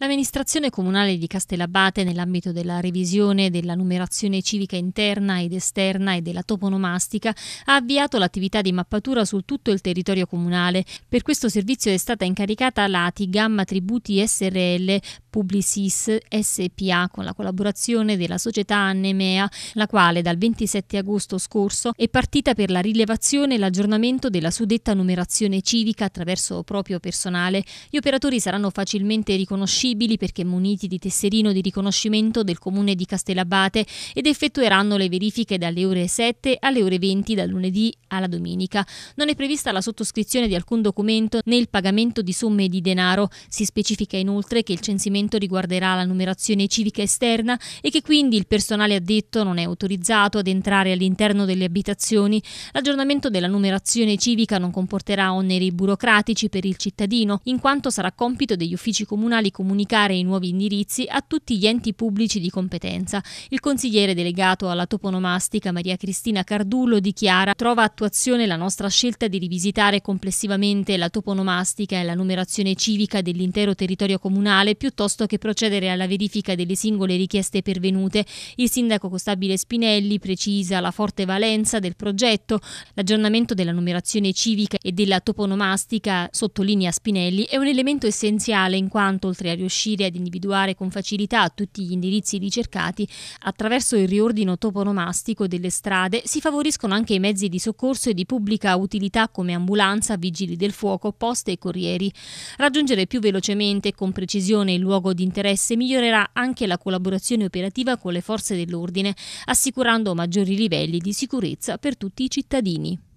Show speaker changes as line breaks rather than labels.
L'amministrazione comunale di Castellabate, nell'ambito della revisione della numerazione civica interna ed esterna e della toponomastica, ha avviato l'attività di mappatura su tutto il territorio comunale. Per questo servizio è stata incaricata l'ATI Gamma Tributi SRL Publicis SPA con la collaborazione della società Annemea, la quale dal 27 agosto scorso è partita per la rilevazione e l'aggiornamento della suddetta numerazione civica attraverso proprio personale. Gli operatori saranno facilmente riconosciuti riconoscibili perché muniti di tesserino di riconoscimento del comune di Castellabate ed effettueranno le verifiche dalle ore 7 alle ore 20 dal lunedì alla domenica. Non è prevista la sottoscrizione di alcun documento né il pagamento di somme di denaro. Si specifica inoltre che il censimento riguarderà la numerazione civica esterna e che quindi il personale addetto non è autorizzato ad entrare all'interno delle abitazioni. L'aggiornamento della numerazione civica non comporterà oneri burocratici per il cittadino, in quanto sarà compito degli uffici comunali comunitari comunicare i nuovi indirizzi a tutti gli enti pubblici di competenza. Il consigliere delegato alla toponomastica Maria Cristina Cardullo dichiara trova attuazione la nostra scelta di rivisitare complessivamente la toponomastica e la numerazione civica dell'intero territorio comunale piuttosto che procedere alla verifica delle singole richieste pervenute. Il sindaco Costabile Spinelli precisa la forte valenza del progetto, l'aggiornamento della numerazione civica e della toponomastica, sottolinea Spinelli, è un elemento essenziale in quanto oltre a riuscire riuscire ad individuare con facilità tutti gli indirizzi ricercati, attraverso il riordino toponomastico delle strade si favoriscono anche i mezzi di soccorso e di pubblica utilità come ambulanza, vigili del fuoco, poste e corrieri. Raggiungere più velocemente e con precisione il luogo di interesse migliorerà anche la collaborazione operativa con le forze dell'ordine, assicurando maggiori livelli di sicurezza per tutti i cittadini.